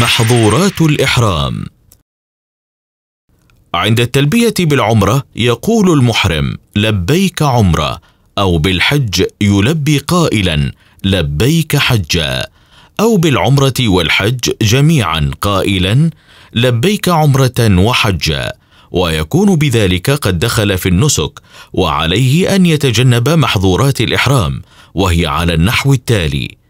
محظورات الإحرام عند التلبية بالعمرة يقول المحرم لبيك عمرة أو بالحج يلبي قائلا لبيك حجا أو بالعمرة والحج جميعا قائلا لبيك عمرة وحجا ويكون بذلك قد دخل في النسك وعليه أن يتجنب محظورات الإحرام وهي على النحو التالي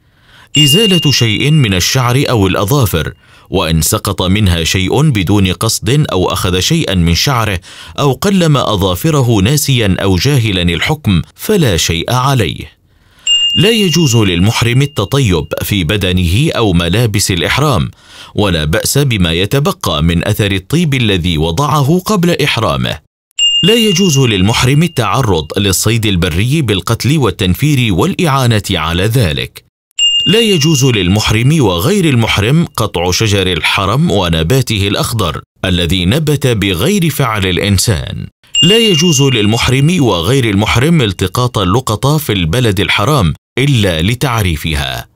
إزالة شيء من الشعر أو الأظافر، وإن سقط منها شيء بدون قصد أو أخذ شيئا من شعره أو قلم أظافره ناسيا أو جاهلا الحكم فلا شيء عليه. لا يجوز للمحرم التطيب في بدنه أو ملابس الإحرام، ولا بأس بما يتبقى من أثر الطيب الذي وضعه قبل إحرامه. لا يجوز للمحرم التعرض للصيد البري بالقتل والتنفير والإعانة على ذلك. لا يجوز للمحرم وغير المحرم قطع شجر الحرم ونباته الاخضر الذي نبت بغير فعل الانسان لا يجوز للمحرم وغير المحرم التقاط اللقطه في البلد الحرام الا لتعريفها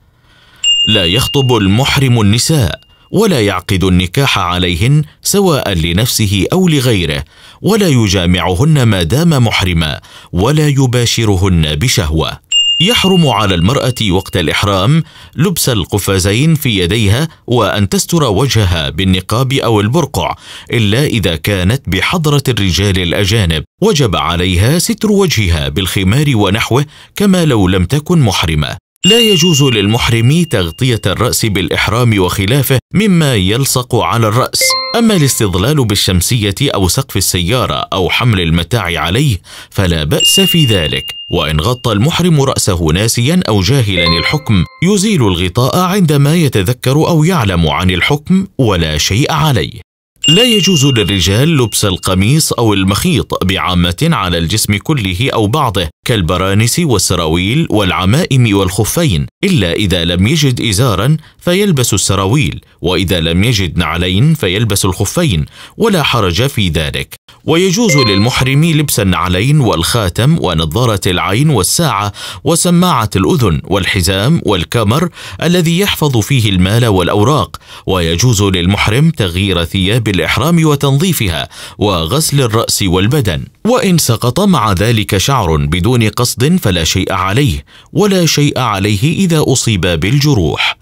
لا يخطب المحرم النساء ولا يعقد النكاح عليهن سواء لنفسه او لغيره ولا يجامعهن ما دام محرما ولا يباشرهن بشهوه يحرم على المرأة وقت الإحرام لبس القفازين في يديها وأن تستر وجهها بالنقاب أو البرقع إلا إذا كانت بحضرة الرجال الأجانب وجب عليها ستر وجهها بالخمار ونحوه كما لو لم تكن محرمة لا يجوز للمحرم تغطية الرأس بالإحرام وخلافه مما يلصق على الرأس أما الاستظلال بالشمسية أو سقف السيارة أو حمل المتاع عليه فلا بأس في ذلك وإن غطى المحرم رأسه ناسيا أو جاهلا الحكم يزيل الغطاء عندما يتذكر أو يعلم عن الحكم ولا شيء عليه لا يجوز للرجال لبس القميص أو المخيط بعامة على الجسم كله أو بعضه كالبرانس والسراويل والعمائم والخفين إلا إذا لم يجد إزارا فيلبس السراويل وإذا لم يجد نعلين فيلبس الخفين ولا حرج في ذلك ويجوز للمحرم لبس النعلين والخاتم ونظارة العين والساعة وسماعة الأذن والحزام والكمر الذي يحفظ فيه المال والأوراق ويجوز للمحرم تغيير ثياب الإحرام وتنظيفها وغسل الرأس والبدن وإن سقط مع ذلك شعر بدون قصد فلا شيء عليه ولا شيء عليه إذا أصيب بالجروح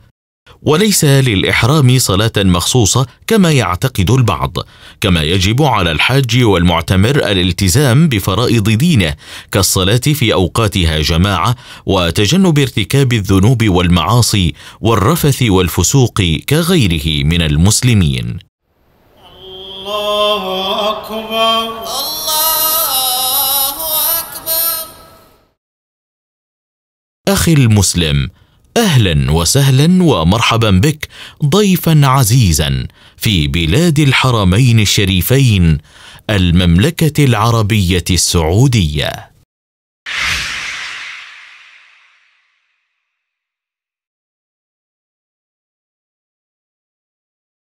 وليس للإحرام صلاة مخصوصة كما يعتقد البعض، كما يجب على الحاج والمعتمر الالتزام بفرائض دينه كالصلاة في أوقاتها جماعة وتجنب ارتكاب الذنوب والمعاصي والرفث والفسوق كغيره من المسلمين. الله أكبر الله أكبر أخي المسلم اهلا وسهلا ومرحبا بك ضيفا عزيزا في بلاد الحرمين الشريفين المملكه العربيه السعوديه